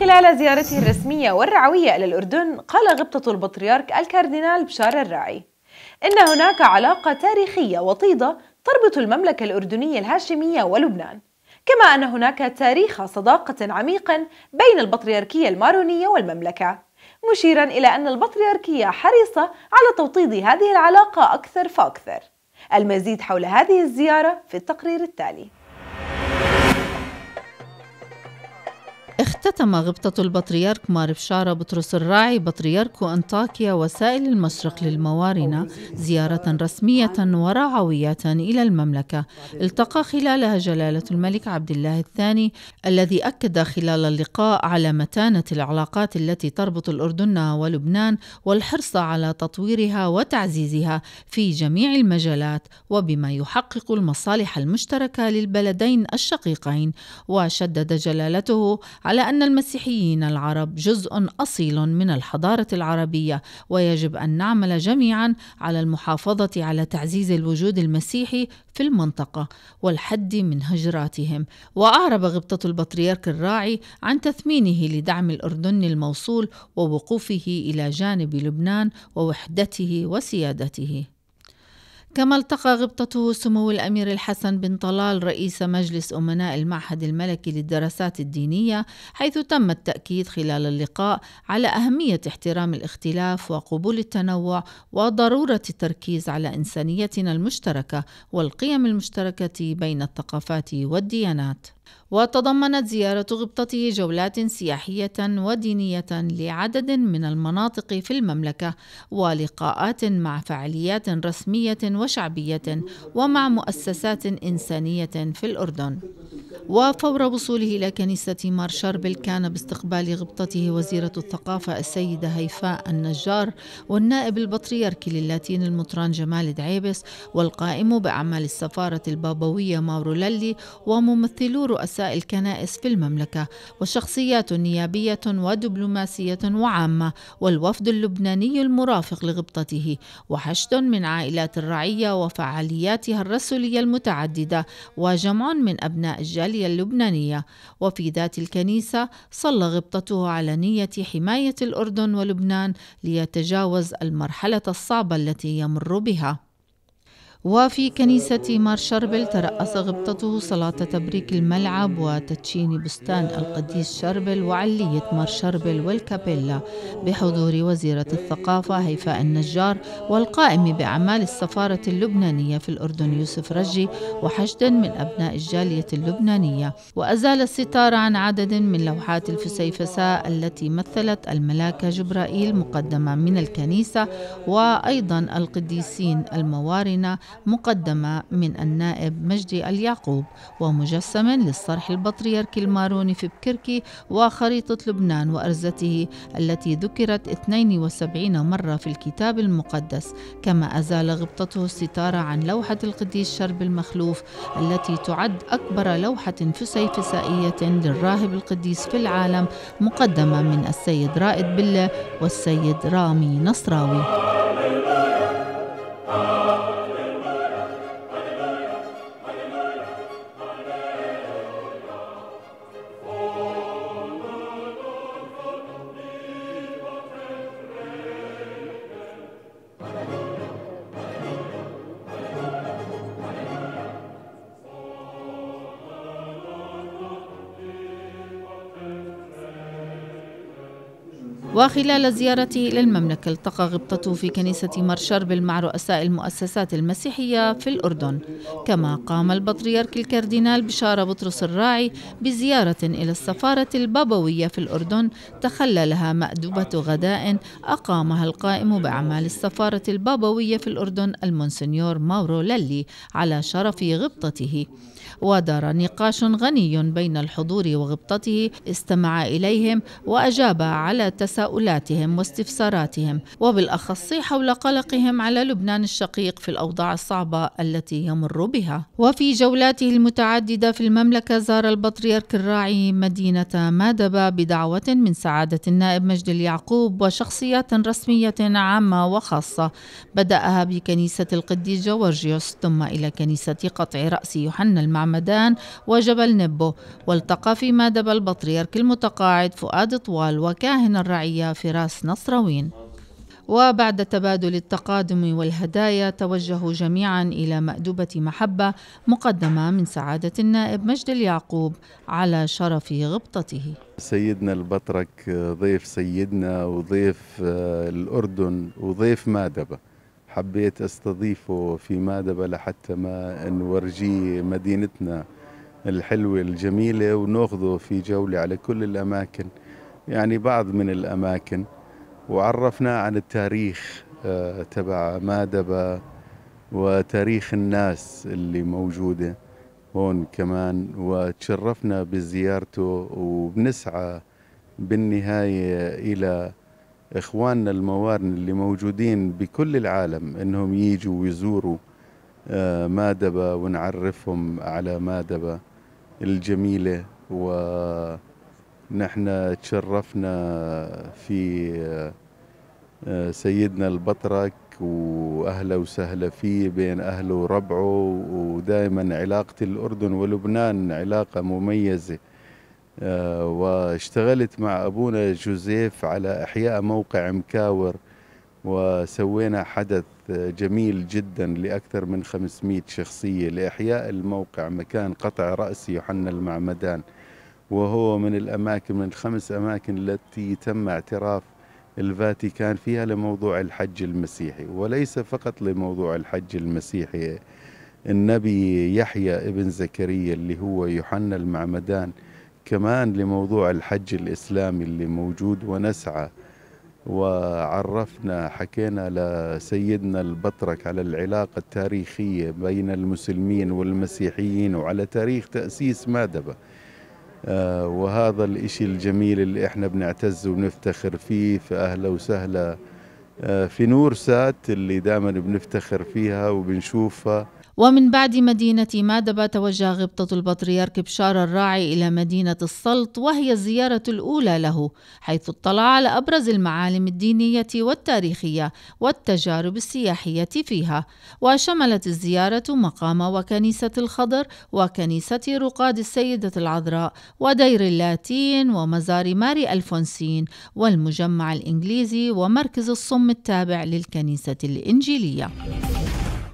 خلال زيارته الرسمية والرعوية إلى الأردن قال غبطة البطريرك الكاردينال بشار الراعي إن هناك علاقة تاريخية وطيدة تربط المملكة الأردنية الهاشمية ولبنان كما أن هناك تاريخ صداقة عميق بين البطريركية المارونية والمملكة مشيرا إلى أن البطريركية حريصة على توطيد هذه العلاقة أكثر فأكثر المزيد حول هذه الزيارة في التقرير التالي اختتم غبطة البطريرك شارة بطرس الراعي بطريرك أنطاكيا وسائل المشرق للموارنة زيارة رسمية ورعوية إلى المملكة التقى خلالها جلالة الملك عبد الله الثاني الذي أكد خلال اللقاء على متانة العلاقات التي تربط الأردن ولبنان والحرص على تطويرها وتعزيزها في جميع المجالات وبما يحقق المصالح المشتركة للبلدين الشقيقين وشدد جلالته على أن أن المسيحيين العرب جزء أصيل من الحضارة العربية ويجب أن نعمل جميعا على المحافظة على تعزيز الوجود المسيحي في المنطقة والحد من هجراتهم وأعرب غبطة البطريرك الراعي عن تثمينه لدعم الأردن الموصول ووقوفه إلى جانب لبنان ووحدته وسيادته كما التقى غبطته سمو الأمير الحسن بن طلال رئيس مجلس أمناء المعهد الملكي للدراسات الدينية حيث تم التأكيد خلال اللقاء على أهمية احترام الاختلاف وقبول التنوع وضرورة التركيز على إنسانيتنا المشتركة والقيم المشتركة بين الثقافات والديانات وتضمنت زيارة غبطته جولات سياحية ودينية لعدد من المناطق في المملكة ولقاءات مع فعاليات رسمية وشعبية ومع مؤسسات إنسانية في الأردن وفور وصوله إلى كنيسة مار كان باستقبال غبطته وزيرة الثقافة السيدة هيفاء النجار والنائب البطريرك للاتين المطران جمال دعيبس والقائم بأعمال السفارة البابوية ماورو للي وممثلو رؤساء الكنائس في المملكة وشخصيات نيابية ودبلوماسية وعامة والوفد اللبناني المرافق لغبطته وحشد من عائلات الرعية وفعالياتها الرسولية المتعددة وجمع من أبناء الجالية العراقية اللبنانية وفي ذات الكنيسة صلى غبطته على نية حماية الأردن ولبنان ليتجاوز المرحلة الصعبة التي يمر بها وفي كنيسة مار شربل ترأس غبطته صلاة تبريك الملعب وتدشين بستان القديس شربل وعلية مار شربل والكابيلا بحضور وزيرة الثقافة هيفاء النجار والقائم بأعمال السفارة اللبنانية في الأردن يوسف رجي وحشد من أبناء الجالية اللبنانية وأزال الستار عن عدد من لوحات الفسيفساء التي مثلت الملاكة جبرائيل مقدمة من الكنيسة وأيضا القديسين الموارنة مقدمة من النائب مجدي اليعقوب ومجسم للصرح البطريركي الماروني في بكركي وخريطة لبنان وأرزته التي ذكرت 72 مرة في الكتاب المقدس كما أزال غبطته الستارة عن لوحة القديس شرب المخلوف التي تعد أكبر لوحة فسيفسائية للراهب القديس في العالم مقدمة من السيد رائد بلة والسيد رامي نصراوي وخلال زيارته إلى المملكة التقى غبطته في كنيسة مرشربل مع رؤساء المؤسسات المسيحية في الأردن كما قام البطريرك الكاردينال بشارة بطرس الراعي بزيارة إلى السفارة البابوية في الأردن تخللها مأدبة غداء أقامها القائم بأعمال السفارة البابوية في الأردن المونسنيور ماورو للي على شرف غبطته ودار نقاش غني بين الحضور وغبطته استمع إليهم وأجاب على تساؤل تساؤلاتهم واستفساراتهم وبالاخص حول قلقهم على لبنان الشقيق في الاوضاع الصعبه التي يمر بها وفي جولاته المتعدده في المملكه زار البطريرك الراعي مدينه مادبا بدعوه من سعاده النائب مجد اليعقوب وشخصيات رسميه عامه وخاصه بداها بكنيسه القديس جورجيوس ثم الى كنيسه قطع راس يوحنا المعمدان وجبل نبو والتقى في مادبا البطريرك المتقاعد فؤاد طوال وكاهن الرعي الزراعية فراس نصراوين وبعد تبادل التقادم والهدايا توجهوا جميعا الى مأدبة محبة مقدمة من سعادة النائب مجد اليعقوب على شرف غبطته. سيدنا البطرك ضيف سيدنا وضيف آه، الاردن وضيف مادبة. حبيت استضيفه في مادبة لحتى ما نورجيه مدينتنا الحلوة الجميلة وناخذه في جولة على كل الأماكن يعني بعض من الأماكن وعرفنا عن التاريخ آه، تبع مادبة وتاريخ الناس اللي موجودة هون كمان وتشرفنا بزيارته وبنسعى بالنهاية إلى إخواننا الموارن اللي موجودين بكل العالم إنهم يجوا ويزوروا آه، مادبة ونعرفهم على مادبة الجميلة و نحن تشرفنا في آه، سيدنا البطرك واهلا وسهلا فيه بين اهله وربعه ودائما علاقه الاردن ولبنان علاقه مميزه آه، واشتغلت مع ابونا جوزيف على احياء موقع مكاور وسوينا حدث جميل جدا لاكثر من 500 شخصيه لاحياء الموقع مكان قطع راس يوحنا المعمدان وهو من الأماكن من الخمس أماكن التي تم اعتراف الفاتيكان فيها لموضوع الحج المسيحي وليس فقط لموضوع الحج المسيحي النبي يحيى ابن زكريا اللي هو يوحنا المعمدان كمان لموضوع الحج الإسلامي اللي موجود ونسعى وعرفنا حكينا لسيدنا البطرك على العلاقة التاريخية بين المسلمين والمسيحيين وعلى تاريخ تأسيس مادبة آه، وهذا الإشي الجميل اللي إحنا بنعتز ونفتخر فيه فأهلا وسهلا آه، في نور سات اللي دائما بنفتخر فيها وبنشوفها ومن بعد مدينة مادبة توجه غبطة البطريرك بشار الراعي إلى مدينة السلط وهي الزيارة الأولى له حيث اطلع على أبرز المعالم الدينية والتاريخية والتجارب السياحية فيها وشملت الزيارة مقام وكنيسة الخضر وكنيسة رقاد السيدة العذراء ودير اللاتين ومزار ماري ألفونسين والمجمع الإنجليزي ومركز الصم التابع للكنيسة الإنجيلية.